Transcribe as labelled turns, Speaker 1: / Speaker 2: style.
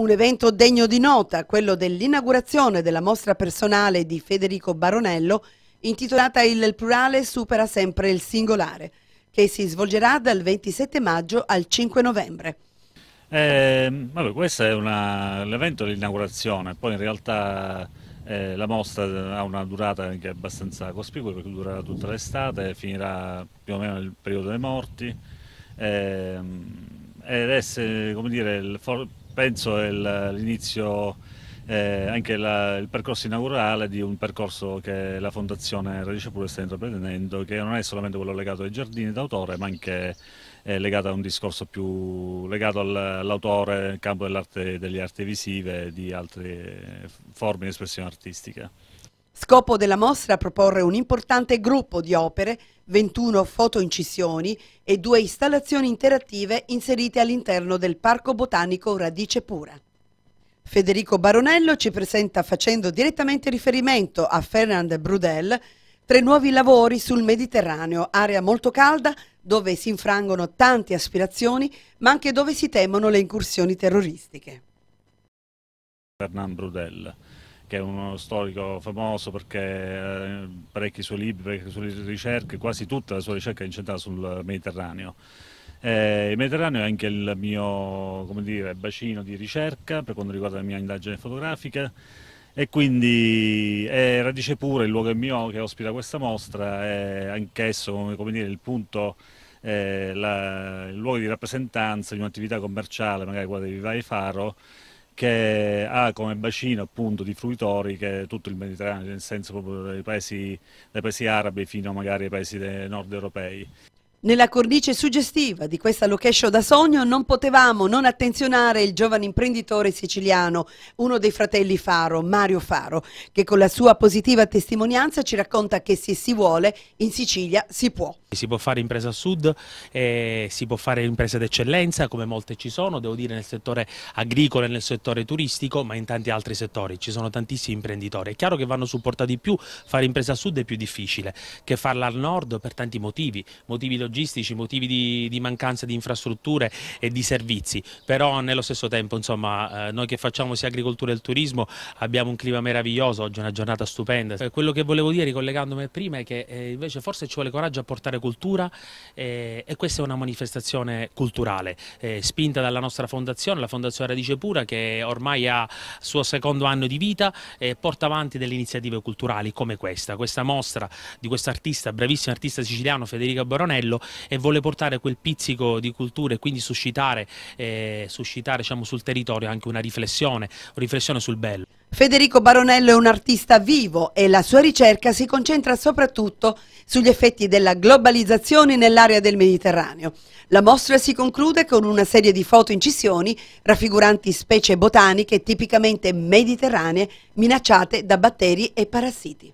Speaker 1: Un evento degno di nota, quello dell'inaugurazione della mostra personale di Federico Baronello, intitolata Il plurale supera sempre il singolare, che si svolgerà dal 27 maggio al 5 novembre.
Speaker 2: Eh, vabbè, questo è l'evento dell'inaugurazione, poi in realtà eh, la mostra ha una durata anche abbastanza cospicua perché durerà tutta l'estate, finirà più o meno nel periodo dei morti. Eh, ed è, come dire, il, penso è l'inizio, eh, anche la, il percorso inaugurale di un percorso che la Fondazione Radice Pure sta intraprendendo, che non è solamente quello legato ai giardini d'autore, ma anche eh, legato a un discorso più legato all'autore, al campo dell delle arti visive e di altre forme di espressione artistica.
Speaker 1: Scopo della mostra proporre un importante gruppo di opere, 21 fotoincisioni e due installazioni interattive inserite all'interno del Parco Botanico Radice Pura. Federico Baronello ci presenta facendo direttamente riferimento a Fernand Brudel tre nuovi lavori sul Mediterraneo, area molto calda dove si infrangono tante aspirazioni ma anche dove si temono le incursioni terroristiche.
Speaker 2: Fernand Brudel che è uno storico famoso perché ha eh, parecchi suoi libri, parecchie sue ricerche, quasi tutta la sua ricerca è incentrata sul Mediterraneo. Eh, il Mediterraneo è anche il mio dire, bacino di ricerca per quanto riguarda la mia indagine fotografica e quindi è radice pura il luogo mio che ospita questa mostra, è anch'esso come, come dire, il punto eh, la, il luogo di rappresentanza di un'attività commerciale, magari quella dei Vivai Faro, che ha come bacino appunto di fruitori che tutto il Mediterraneo, nel senso proprio dai paesi, dai paesi arabi fino magari ai paesi nord europei. Nella
Speaker 1: cornice suggestiva di questa location da sogno non potevamo non attenzionare il giovane imprenditore siciliano, uno dei fratelli Faro, Mario Faro, che con la sua positiva testimonianza ci racconta che se si vuole in Sicilia si può.
Speaker 3: Si può fare impresa a sud, eh, si può fare impresa d'eccellenza come molte ci sono, devo dire nel settore agricolo e nel settore turistico, ma in tanti altri settori, ci sono tantissimi imprenditori. È chiaro che vanno supportati di più, fare impresa a sud è più difficile che farla al nord per tanti motivi, motivi logistici, motivi di, di mancanza di infrastrutture e di servizi, però nello stesso tempo insomma, eh, noi che facciamo sia agricoltura che turismo abbiamo un clima meraviglioso, oggi è una giornata stupenda. Eh, quello che volevo dire ricollegandomi prima è che eh, invece forse ci vuole coraggio a portare cultura eh, e questa è una manifestazione culturale eh, spinta dalla nostra fondazione, la Fondazione Radice Pura che ormai ha il suo secondo anno di vita e porta avanti delle iniziative culturali come questa, questa mostra di questo artista, bravissimo artista siciliano Federica Baronello e vuole portare quel pizzico di cultura e quindi suscitare, eh, suscitare diciamo, sul territorio anche una riflessione, una riflessione sul bello.
Speaker 1: Federico Baronello è un artista vivo e la sua ricerca si concentra soprattutto sugli effetti della globalizzazione nell'area del Mediterraneo. La mostra si conclude con una serie di foto incisioni raffiguranti specie botaniche tipicamente mediterranee minacciate da batteri e parassiti.